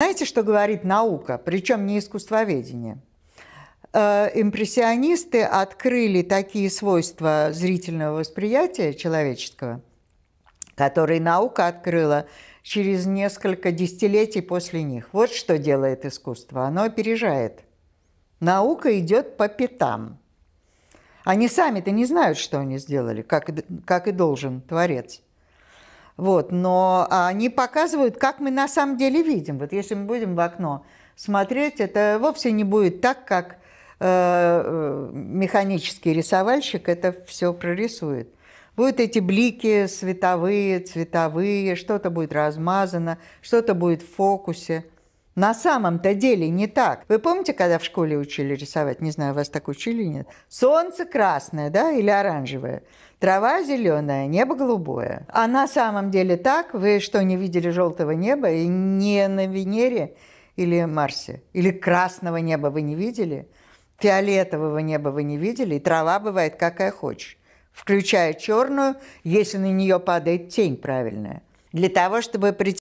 Знаете, что говорит наука, причем не искусствоведение? Э, импрессионисты открыли такие свойства зрительного восприятия человеческого, которые наука открыла через несколько десятилетий после них. Вот что делает искусство. Оно опережает. Наука идет по пятам. Они сами-то не знают, что они сделали, как, как и должен творец. Вот, но а, они показывают, как мы на самом деле видим. Вот если мы будем в окно смотреть, это вовсе не будет так, как э, э механический рисовальщик это все прорисует. Будут эти блики световые, цветовые, что-то будет размазано, что-то будет в фокусе. На самом-то деле не так. Вы помните, когда в школе учили рисовать? Не знаю, вас так учили, нет? Солнце красное, да, или оранжевое. Трава зеленая, небо голубое. А на самом деле так? Вы что, не видели желтого неба? И не на Венере или Марсе? Или красного неба вы не видели? Фиолетового неба вы не видели? И трава бывает какая хочешь, включая черную, если на нее падает тень правильная. Для того, чтобы прийти